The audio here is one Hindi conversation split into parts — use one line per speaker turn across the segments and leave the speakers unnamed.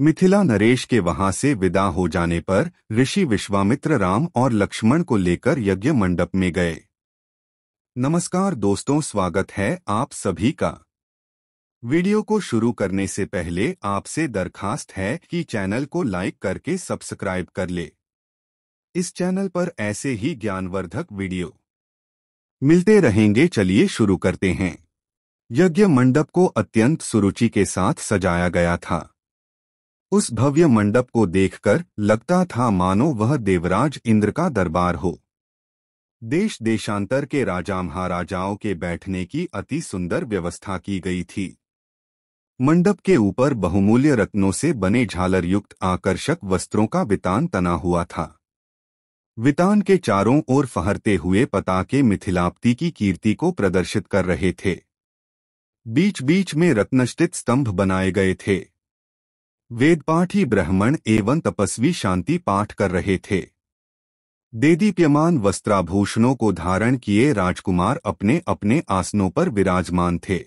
मिथिला नरेश के वहां से विदा हो जाने पर ऋषि विश्वामित्र राम और लक्ष्मण को लेकर यज्ञ मंडप में गए नमस्कार दोस्तों स्वागत है आप सभी का वीडियो को शुरू करने से पहले आपसे दरखास्त है कि चैनल को लाइक करके सब्सक्राइब कर ले इस चैनल पर ऐसे ही ज्ञानवर्धक वीडियो मिलते रहेंगे चलिए शुरू करते हैं यज्ञ मंडप को अत्यंत सुरुचि के साथ सजाया गया था उस भव्य मंडप को देखकर लगता था मानो वह देवराज इंद्र का दरबार हो देश देशांतर के राजा महाराजाओं के बैठने की अति सुंदर व्यवस्था की गई थी मंडप के ऊपर बहुमूल्य रत्नों से बने झालर युक्त आकर्षक वस्त्रों का वितान तना हुआ था वितान के चारों ओर फहरते हुए पताके मिथिलाप्ति की कीर्ति को प्रदर्शित कर रहे थे बीच बीच में रत्नष्टित स्तंभ बनाए गए थे वेदपाठी ब्राह्मण एवं तपस्वी शांति पाठ कर रहे थे देदीप्यमान वस्त्राभूषणों को धारण किए राजकुमार अपने अपने आसनों पर विराजमान थे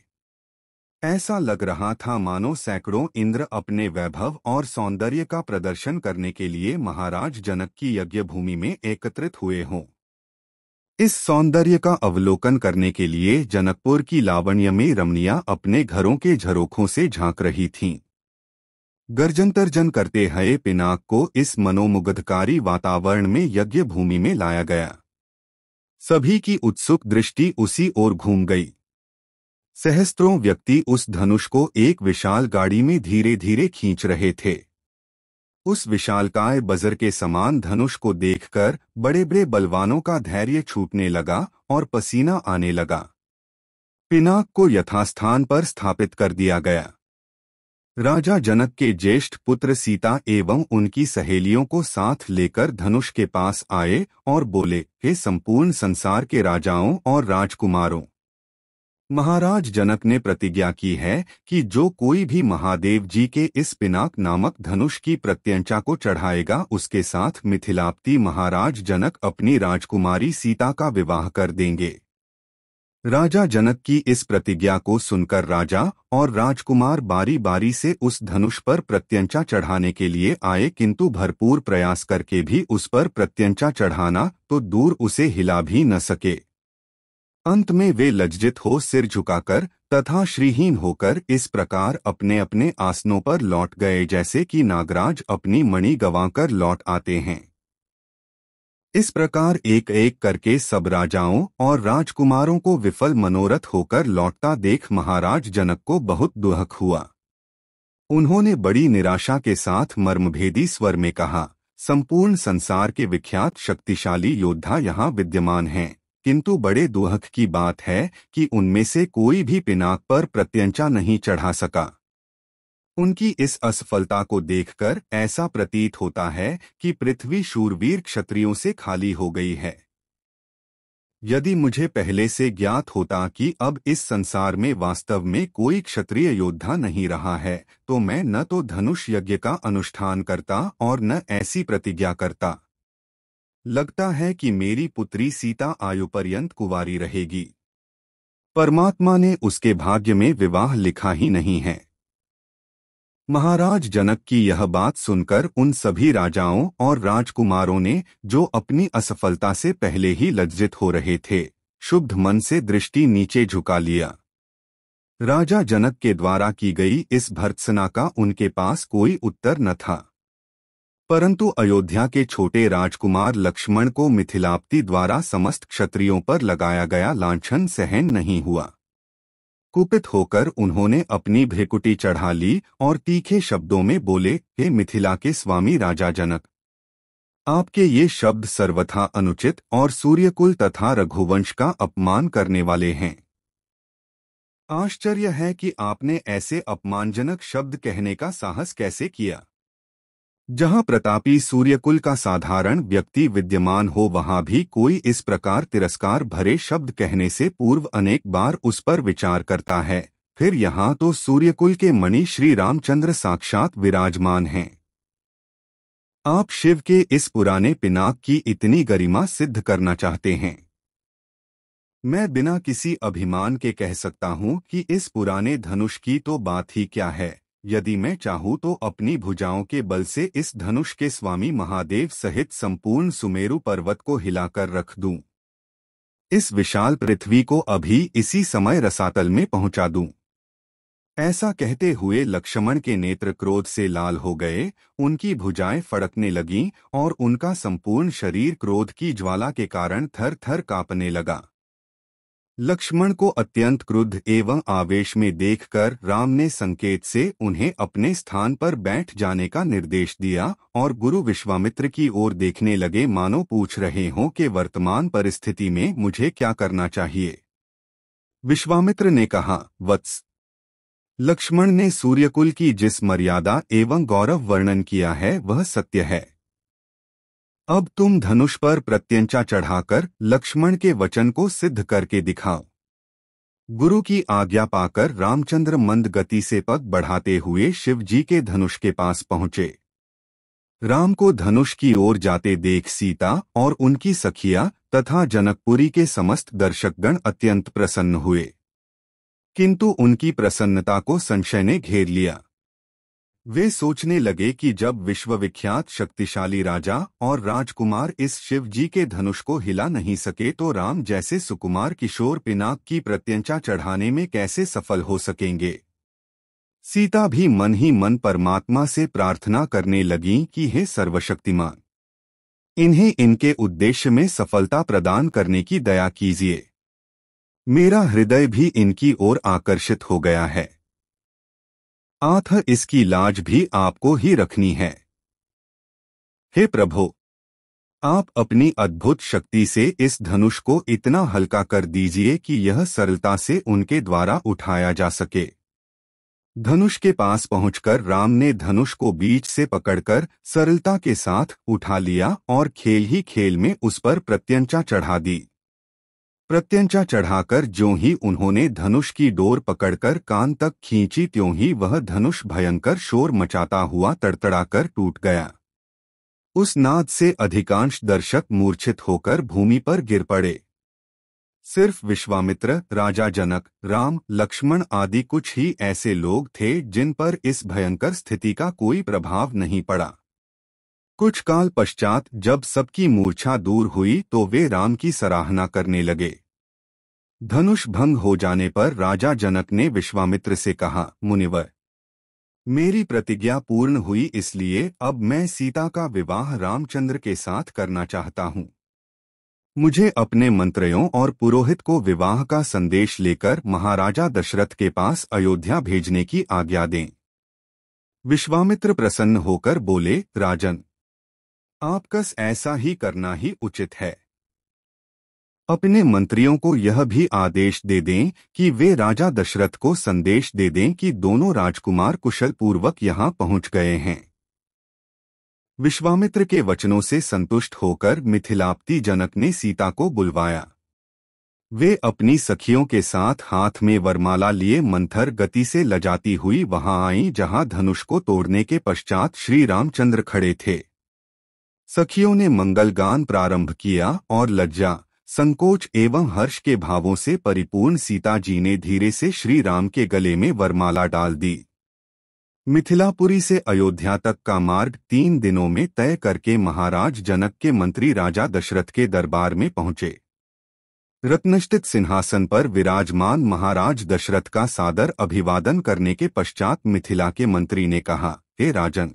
ऐसा लग रहा था मानो सैकड़ों इंद्र अपने वैभव और सौंदर्य का प्रदर्शन करने के लिए महाराज जनक की यज्ञ भूमि में एकत्रित हुए हों इस सौंदर्य का अवलोकन करने के लिए जनकपुर की लावण्य में रमणिया अपने घरों के झरोखों से झांक रही थीं। गर्जन तर्जन करते हुए पिनाक को इस मनोमुग्धकारी वातावरण में यज्ञ भूमि में लाया गया सभी की उत्सुक दृष्टि उसी ओर घूम गई सहस्त्रों व्यक्ति उस धनुष को एक विशाल गाड़ी में धीरे धीरे खींच रहे थे उस विशालकाय बजर के समान धनुष को देखकर बड़े बड़े बलवानों का धैर्य छूटने लगा और पसीना आने लगा पिनाक को यथास्थान पर स्थापित कर दिया गया राजा जनक के ज्येष्ठ पुत्र सीता एवं उनकी सहेलियों को साथ लेकर धनुष के पास आए और बोले हे संपूर्ण संसार के राजाओं और राजकुमारों महाराज जनक ने प्रतिज्ञा की है कि जो कोई भी महादेव जी के इस पिनाक नामक धनुष की प्रत्यंचा को चढ़ाएगा उसके साथ मिथिलाप्ती महाराज जनक अपनी राजकुमारी सीता का विवाह कर देंगे राजा जनक की इस प्रतिज्ञा को सुनकर राजा और राजकुमार बारी बारी से उस धनुष पर प्रत्यंचा चढ़ाने के लिए आए किंतु भरपूर प्रयास करके भी उस पर प्रत्यंचा चढ़ाना तो दूर उसे हिला भी न सके अंत में वे लज्जित हो सिर झुकाकर तथा श्रीहीन होकर इस प्रकार अपने अपने आसनों पर लौट गए जैसे कि नागराज अपनी मणि गंवाकर लौट आते हैं इस प्रकार एक एक करके सब राजाओं और राजकुमारों को विफल मनोरथ होकर लौटता देख महाराज जनक को बहुत दुहक हुआ उन्होंने बड़ी निराशा के साथ मर्मभेदी स्वर में कहा संपूर्ण संसार के विख्यात शक्तिशाली योद्धा यहाँ विद्यमान हैं किंतु बड़े दुहक की बात है कि उनमें से कोई भी पिनाक पर प्रत्यंचा नहीं चढ़ा सका उनकी इस असफलता को देखकर ऐसा प्रतीत होता है कि पृथ्वी शूरवीर क्षत्रियों से खाली हो गई है यदि मुझे पहले से ज्ञात होता कि अब इस संसार में वास्तव में कोई क्षत्रिय योद्धा नहीं रहा है तो मैं न तो धनुष यज्ञ का अनुष्ठान करता और न ऐसी प्रतिज्ञा करता लगता है कि मेरी पुत्री सीता आयुपर्यंत कुवारी रहेगी परमात्मा ने उसके भाग्य में विवाह लिखा ही नहीं है महाराज जनक की यह बात सुनकर उन सभी राजाओं और राजकुमारों ने जो अपनी असफलता से पहले ही लज्जित हो रहे थे शुद्ध मन से दृष्टि नीचे झुका लिया राजा जनक के द्वारा की गई इस भर्त्सना का उनके पास कोई उत्तर न था परंतु अयोध्या के छोटे राजकुमार लक्ष्मण को मिथिलाप्ति द्वारा समस्त क्षत्रियों पर लगाया गया लांछन सहन नहीं हुआ कुपित होकर उन्होंने अपनी भेकुटी चढ़ा ली और तीखे शब्दों में बोले हे मिथिला के स्वामी राजा जनक आपके ये शब्द सर्वथा अनुचित और सूर्यकुल तथा रघुवंश का अपमान करने वाले हैं आश्चर्य है कि आपने ऐसे अपमानजनक शब्द कहने का साहस कैसे किया जहां प्रतापी सूर्यकुल का साधारण व्यक्ति विद्यमान हो वहां भी कोई इस प्रकार तिरस्कार भरे शब्द कहने से पूर्व अनेक बार उस पर विचार करता है फिर यहाँ तो सूर्यकुल के मणि श्री रामचंद्र साक्षात विराजमान हैं आप शिव के इस पुराने पिनाक की इतनी गरिमा सिद्ध करना चाहते हैं मैं बिना किसी अभिमान के कह सकता हूं कि इस पुराने धनुष की तो बात ही क्या है यदि मैं चाहूँ तो अपनी भुजाओं के बल से इस धनुष के स्वामी महादेव सहित संपूर्ण सुमेरु पर्वत को हिलाकर रख दूं। इस विशाल पृथ्वी को अभी इसी समय रसातल में पहुंचा दूं। ऐसा कहते हुए लक्ष्मण के नेत्र क्रोध से लाल हो गए उनकी भुजाएं फड़कने लगीं और उनका संपूर्ण शरीर क्रोध की ज्वाला के कारण थर थर कांपने लगा लक्ष्मण को अत्यंत क्रुद्ध एवं आवेश में देखकर राम ने संकेत से उन्हें अपने स्थान पर बैठ जाने का निर्देश दिया और गुरु विश्वामित्र की ओर देखने लगे मानो पूछ रहे हों कि वर्तमान परिस्थिति में मुझे क्या करना चाहिए विश्वामित्र ने कहा वत्स लक्ष्मण ने सूर्यकुल की जिस मर्यादा एवं गौरव वर्णन किया है वह सत्य है अब तुम धनुष पर प्रत्यंचा चढ़ाकर लक्ष्मण के वचन को सिद्ध करके दिखाओ गुरु की आज्ञा पाकर रामचंद्र मंद गति से पग बढ़ाते हुए शिवजी के धनुष के पास पहुंचे राम को धनुष की ओर जाते देख सीता और उनकी सखिया तथा जनकपुरी के समस्त दर्शकगण अत्यंत प्रसन्न हुए किंतु उनकी प्रसन्नता को संशय ने घेर लिया वे सोचने लगे कि जब विश्वविख्यात शक्तिशाली राजा और राजकुमार इस शिव जी के धनुष को हिला नहीं सके तो राम जैसे सुकुमार किशोर पिनाक की प्रत्यंचा चढ़ाने में कैसे सफल हो सकेंगे सीता भी मन ही मन परमात्मा से प्रार्थना करने लगी कि हे सर्वशक्तिमान इन्हें इनके उद्देश्य में सफलता प्रदान करने की दया कीजिए मेरा हृदय भी इनकी ओर आकर्षित हो गया है आथ इसकी लाज भी आपको ही रखनी है हे प्रभु आप अपनी अद्भुत शक्ति से इस धनुष को इतना हल्का कर दीजिए कि यह सरलता से उनके द्वारा उठाया जा सके धनुष के पास पहुंचकर राम ने धनुष को बीच से पकड़कर सरलता के साथ उठा लिया और खेल ही खेल में उस पर प्रत्यंचा चढ़ा दी प्रत्यंचा चढ़ाकर ज्यों ही उन्होंने धनुष की डोर पकड़कर कान तक खींची त्यों ही वह धनुष भयंकर शोर मचाता हुआ तड़तड़ाकर टूट गया उस नाद से अधिकांश दर्शक मूर्छित होकर भूमि पर गिर पड़े सिर्फ विश्वामित्र राजा जनक राम लक्ष्मण आदि कुछ ही ऐसे लोग थे जिन पर इस भयंकर स्थिति का कोई प्रभाव नहीं पड़ा कुछ काल पश्चात जब सबकी मूर्छा दूर हुई तो वे राम की सराहना करने लगे धनुष भंग हो जाने पर राजा जनक ने विश्वामित्र से कहा मुनिवर मेरी प्रतिज्ञा पूर्ण हुई इसलिए अब मैं सीता का विवाह रामचंद्र के साथ करना चाहता हूं मुझे अपने मंत्रियों और पुरोहित को विवाह का संदेश लेकर महाराजा दशरथ के पास अयोध्या भेजने की आज्ञा दें विश्वामित्र प्रसन्न होकर बोले राजन आपकस ऐसा ही करना ही उचित है अपने मंत्रियों को यह भी आदेश दे दें कि वे राजा दशरथ को संदेश दे दें कि दोनों राजकुमार कुशल पूर्वक यहाँ पहुँच गए हैं विश्वामित्र के वचनों से संतुष्ट होकर मिथिलाप्ति जनक ने सीता को बुलवाया वे अपनी सखियों के साथ हाथ में वरमाला लिए मंथर गति से लजाती हुई वहां आईं जहां धनुष को तोड़ने के पश्चात श्री रामचंद्र खड़े थे सखियों ने मंगल गान प्रारंभ किया और लज्जा संकोच एवं हर्ष के भावों से परिपूर्ण सीता जी ने धीरे से श्री राम के गले में वरमाला डाल दी मिथिलापुरी से अयोध्या तक का मार्ग तीन दिनों में तय करके महाराज जनक के मंत्री राजा दशरथ के दरबार में पहुंचे रत्नष्टित सिंहासन पर विराजमान महाराज दशरथ का सादर अभिवादन करने के पश्चात मिथिला के मंत्री ने कहा हे राजन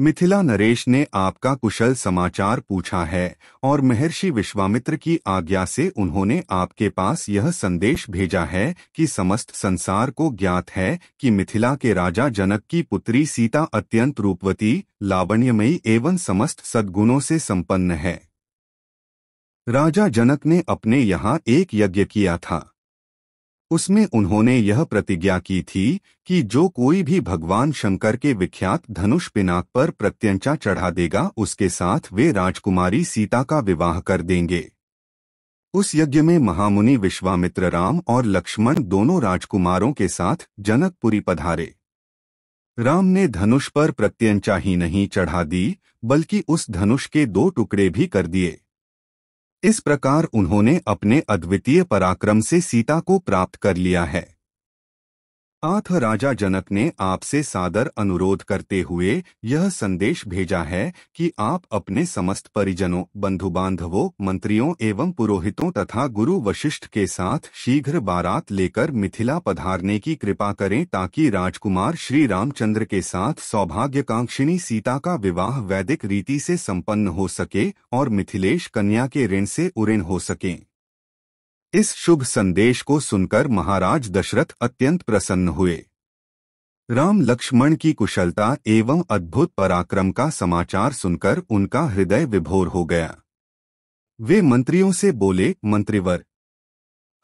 मिथिला नरेश ने आपका कुशल समाचार पूछा है और महर्षि विश्वामित्र की आज्ञा से उन्होंने आपके पास यह संदेश भेजा है कि समस्त संसार को ज्ञात है कि मिथिला के राजा जनक की पुत्री सीता अत्यंत रूपवती लावण्यमयी एवं समस्त सद्गुणों से संपन्न है राजा जनक ने अपने यहाँ एक यज्ञ किया था उसमें उन्होंने यह प्रतिज्ञा की थी कि जो कोई भी भगवान शंकर के विख्यात धनुष पिनाक पर प्रत्यंचा चढ़ा देगा उसके साथ वे राजकुमारी सीता का विवाह कर देंगे उस यज्ञ में महामुनि विश्वामित्र राम और लक्ष्मण दोनों राजकुमारों के साथ जनकपुरी पधारे राम ने धनुष पर प्रत्यंचा ही नहीं चढ़ा दी बल्कि उस धनुष के दो टुकड़े भी कर दिए इस प्रकार उन्होंने अपने अद्वितीय पराक्रम से सीता को प्राप्त कर लिया है आथ राजा जनक ने आपसे सादर अनुरोध करते हुए यह संदेश भेजा है कि आप अपने समस्त परिजनों बंधु बांधवों मंत्रियों एवं पुरोहितों तथा गुरु वशिष्ठ के साथ शीघ्र बारात लेकर मिथिला पधारने की कृपा करें ताकि राजकुमार श्री रामचंद्र के साथ सौभाग्यकांक्षिणी सीता का विवाह वैदिक रीति से संपन्न हो सके और मिथिलेश कन्या के ऋण से उऋण हो सकें इस शुभ संदेश को सुनकर महाराज दशरथ अत्यंत प्रसन्न हुए राम लक्ष्मण की कुशलता एवं अद्भुत पराक्रम का समाचार सुनकर उनका हृदय विभोर हो गया वे मंत्रियों से बोले मंत्रिवर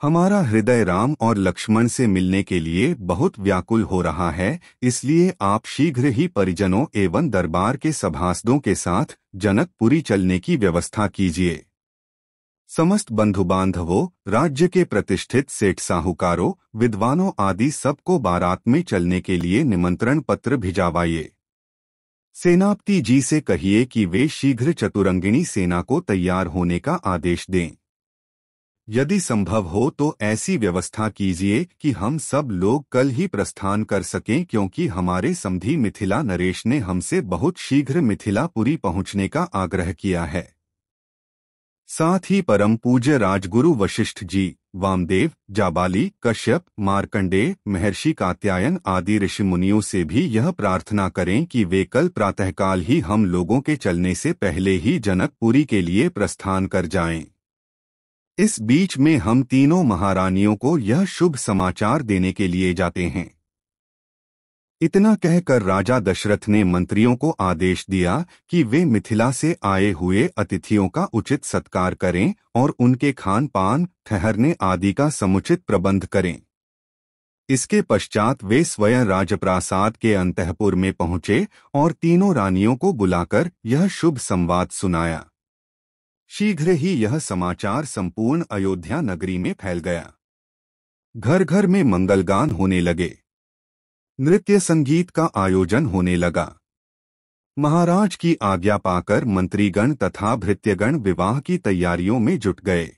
हमारा हृदय राम और लक्ष्मण से मिलने के लिए बहुत व्याकुल हो रहा है इसलिए आप शीघ्र ही परिजनों एवं दरबार के सभासदों के साथ जनकपुरी चलने की व्यवस्था कीजिए समस्त बंधु बांधवों राज्य के प्रतिष्ठित सेठ साहूकारों विद्वानों आदि सबको बारात में चलने के लिए निमंत्रण पत्र भिजावाइए सेनापति जी से कहिए कि वे शीघ्र चतुरंगिणी सेना को तैयार होने का आदेश दें यदि संभव हो तो ऐसी व्यवस्था कीजिए कि हम सब लोग कल ही प्रस्थान कर सकें क्योंकि हमारे समधी मिथिला नरेश ने हमसे बहुत शीघ्र मिथिलापुरी पहुंचने का आग्रह किया है साथ ही परम पूज्य राजगुरु वशिष्ठ जी वामदेव जाबाली कश्यप मार्कंडेय महर्षि कात्यायन आदि ऋषि मुनियों से भी यह प्रार्थना करें कि वे कल प्रातःकाल ही हम लोगों के चलने से पहले ही जनकपुरी के लिए प्रस्थान कर जाएं। इस बीच में हम तीनों महारानियों को यह शुभ समाचार देने के लिए जाते हैं इतना कहकर राजा दशरथ ने मंत्रियों को आदेश दिया कि वे मिथिला से आए हुए अतिथियों का उचित सत्कार करें और उनके खान पान ठहरने आदि का समुचित प्रबंध करें इसके पश्चात वे स्वयं राजप्रासाद के अंतपुर में पहुंचे और तीनों रानियों को बुलाकर यह शुभ संवाद सुनाया शीघ्र ही यह समाचार संपूर्ण अयोध्या नगरी में फैल गया घर घर में मंगलगान होने लगे नृत्य संगीत का आयोजन होने लगा महाराज की आज्ञा पाकर मंत्रीगण तथा भृत्यगण विवाह की तैयारियों में जुट गए